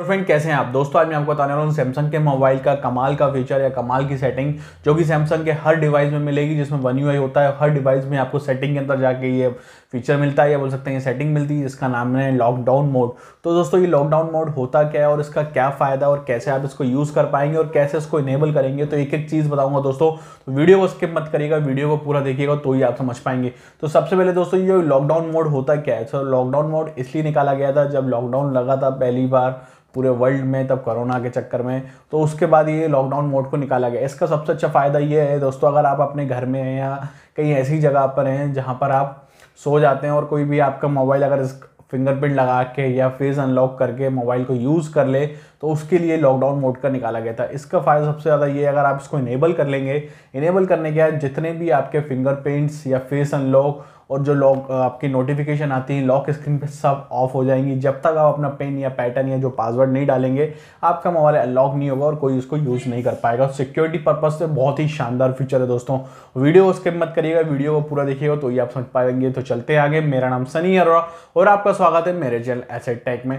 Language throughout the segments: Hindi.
तो फ्रेंड कैसे हैं आप दोस्तों आज मैं आपको बताने वाला हूँ सैमसंग के मोबाइल का कमाल का फीचर या कमाल की सेटिंग जो कि सैमसंग के हर डिवाइस में मिलेगी जिसमें वन यू होता है हर डिवाइस में आपको सेटिंग के अंदर जाके ये फीचर मिलता है या बोल सकते हैं ये सेटिंग मिलती है जिसका नाम है लॉकडाउन मोड तो दोस्तों ये लॉकडाउन मोड होता क्या है और इसका क्या फ़ायदा और कैसे आप इसको यूज़ कर पाएंगे और कैसे इसको इनेबल करेंगे तो एक एक चीज़ बताऊंगा दोस्तों तो वीडियो को स्किप मत करिएगा वीडियो को पूरा देखिएगा तो ही आप समझ पाएंगे तो सबसे पहले दोस्तों ये लॉकडाउन मोड होता क्या है सर लॉकडाउन मोड इसलिए निकाला गया था जब लॉकडाउन लगा था पहली बार पूरे वर्ल्ड में तब कोरोना के चक्कर में तो उसके बाद ये लॉकडाउन मोड को निकाला गया इसका सबसे अच्छा फ़ायदा ये है दोस्तों अगर आप अपने घर में हैं या कहीं ऐसी जगह पर हैं जहाँ पर आप सो जाते हैं और कोई भी आपका मोबाइल अगर फिंगरप्रिंट लगा के या फेस अनलॉक करके मोबाइल को यूज़ कर ले तो उसके लिए लॉकडाउन मोड का निकाला गया था इसका फ़ायदा सबसे ज़्यादा ये अगर आप इसको इनेबल कर लेंगे इनेबल करने के बाद जितने भी आपके फिंगरप्रिंट्स या फेस अनलॉक और जो लॉक आपकी नोटिफिकेशन आती है लॉक स्क्रीन पे सब ऑफ हो जाएंगी जब तक आप अपना पेन या पैटर्न या जो पासवर्ड नहीं डालेंगे आपका मोबाइल अनलॉक नहीं होगा और कोई उसको यूज़ नहीं कर पाएगा सिक्योरिटी पर्पज़ से बहुत ही शानदार फीचर है दोस्तों वीडियो को स्किप मत करिएगा वीडियो को पूरा देखिएगा तो ये आप समझ पाएंगे तो चलते आगे मेरा नाम सनी अरोड़ा और आपका स्वागत है मेरे जेल एसेट टेक में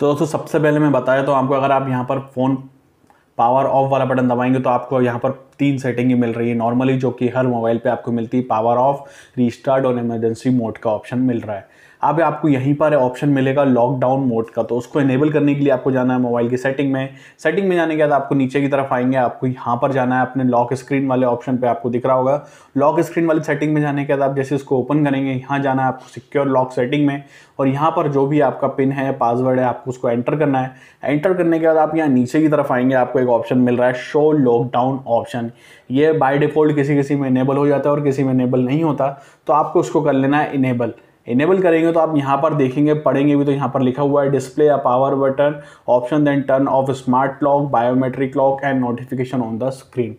तो दोस्तों सबसे पहले मैं बताया तो आपको अगर आप यहाँ पर फ़ोन पावर ऑफ वाला बटन दबाएंगे तो आपको यहाँ पर तीन ही मिल रही है नॉर्मली जो कि हर मोबाइल पे आपको मिलती है पावर ऑफ रिस्टार्ट और इमरजेंसी मोड का ऑप्शन मिल रहा है अब आपको यहीं पर ऑप्शन मिलेगा लॉकडाउन मोड का तो उसको इनेबल करने के लिए आपको जाना है मोबाइल की सेटिंग में सेटिंग में जाने के बाद आपको नीचे की तरफ आएंगे आपको यहाँ पर जाना है अपने लॉक स्क्रीन वाले ऑप्शन पे आपको दिख रहा होगा लॉक स्क्रीन वाली सेटिंग में जाने के बाद आप जैसे इसको ओपन करेंगे यहाँ जाना है आपको सिक्योर लॉक सेटिंग में और यहाँ पर जो भी आपका पिन है पासवर्ड है आपको उसको एंटर करना है एंटर करने के बाद आप यहाँ नीचे की तरफ आएंगे आपको एक ऑप्शन मिल रहा है शो लॉकडाउन ऑप्शन ऑप्शन ये बाय डिफ़ॉल्ट किसी किसी में इनेबल हो जाता है और किसी में इनेबल नहीं होता तो आपको उसको कर लेना है इनेबल इनेबल करेंगे तो आप यहाँ पर देखेंगे पढ़ेंगे भी तो यहाँ पर लिखा हुआ है डिस्प्ले या power button option then turn off smart clock biometric clock and notification on the screen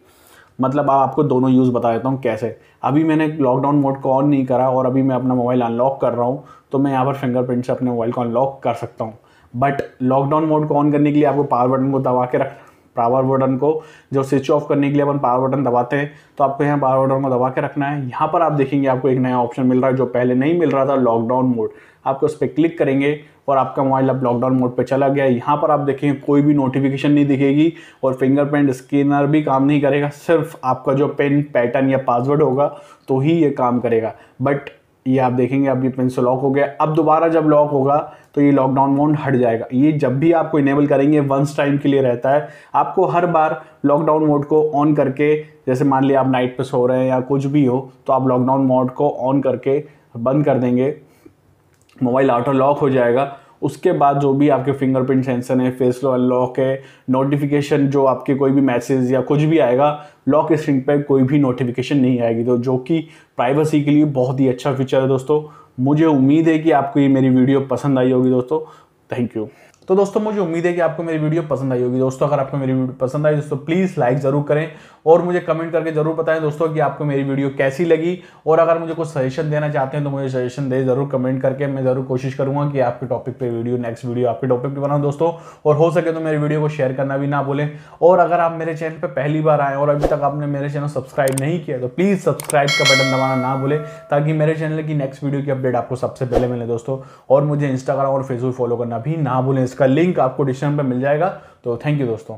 मतलब आप आपको दोनों यूज़ बता देता हूँ कैसे अभी मैंने लॉकडाउन मोड को ऑन नहीं करा और अभी मैं अपना मोबाइल अनलॉक कर रहा हूँ तो मैं यहाँ पर फिंगरप्रिंट से अपने मोबाइल को अनलॉक कर सकता हूँ बट लॉकडाउन मोड को ऑन करने के लिए आपको पावर बटन को दबा के रखना पावर बटन को जो स्विच ऑफ करने के लिए अपन पावर बटन दबाते हैं तो आपको यहाँ पावर बटन को दबा के रखना है यहाँ पर आप देखेंगे आपको एक नया ऑप्शन मिल रहा है जो पहले नहीं मिल रहा था लॉकडाउन मोड आपको उस पर क्लिक करेंगे और आपका मोबाइल अब लॉकडाउन मोड पे चला गया यहाँ पर आप देखेंगे कोई भी नोटिफिकेशन नहीं दिखेगी और फिंगरप्रिंट स्कैनर भी काम नहीं करेगा सिर्फ आपका जो पेन पैटर्न या पासवर्ड होगा तो ही ये काम करेगा बट ये आप देखेंगे अब ये पिन से लॉक हो गया अब दोबारा जब लॉक होगा तो ये लॉकडाउन मोड हट जाएगा ये जब भी आपको इनेबल करेंगे वंस टाइम के लिए रहता है आपको हर बार लॉकडाउन मोड को ऑन करके जैसे मान लिया आप नाइट पे सो रहे हैं या कुछ भी हो तो आप लॉकडाउन मोड को ऑन करके बंद कर देंगे मोबाइल ऑटो लॉक हो जाएगा उसके बाद जो भी आपके फिंगरप्रिंट सेंसर है फेस लॉक है नोटिफिकेशन जो आपके कोई भी मैसेज या कुछ भी आएगा लॉक स्क्रीन पर कोई भी नोटिफिकेशन नहीं आएगी तो जो कि प्राइवेसी के लिए बहुत ही अच्छा फीचर है दोस्तों मुझे उम्मीद है कि आपको ये मेरी वीडियो पसंद आई होगी दोस्तों थैंक यू तो दोस्तों मुझे उम्मीद है कि आपको मेरी वीडियो पसंद आई होगी दोस्तों अगर आपको मेरी वीडियो पसंद आई दोस्तों प्लीज़ लाइक ज़रूर करें और मुझे कमेंट करके जरूर बताएं दोस्तों कि आपको मेरी वीडियो कैसी लगी और अगर मुझे कुछ सजेशन देना चाहते हैं तो मुझे सजेशन दे जरूर कमेंट करके मैं जरूर कोशिश करूंगा कि आपके टॉपिक पे वीडियो नेक्स्ट वीडियो आपके टॉपिक पर बनाऊँ दोस्तों और हो सके तो मेरी वीडियो को शेयर करना भी ना भूलें और अगर आप मेरे चैनल पर पहली बार आए और अभी तक आपने मेरे चैनल सब्सक्राइब नहीं किया तो प्लीज़ सब्सक्राइब का बटन दबाना ना भूलें ताकि मेरे चैनल की नेक्स्ट वीडियो की अपडेट आपको सबसे पहले मिले दोस्तों और मुझे इंस्टाग्राम और फेसबुक फॉलो करना भी ना भूलें इसका लिंक आपको डिस्क्रिप्शन पर मिल जाएगा तो थैंक यू दोस्तों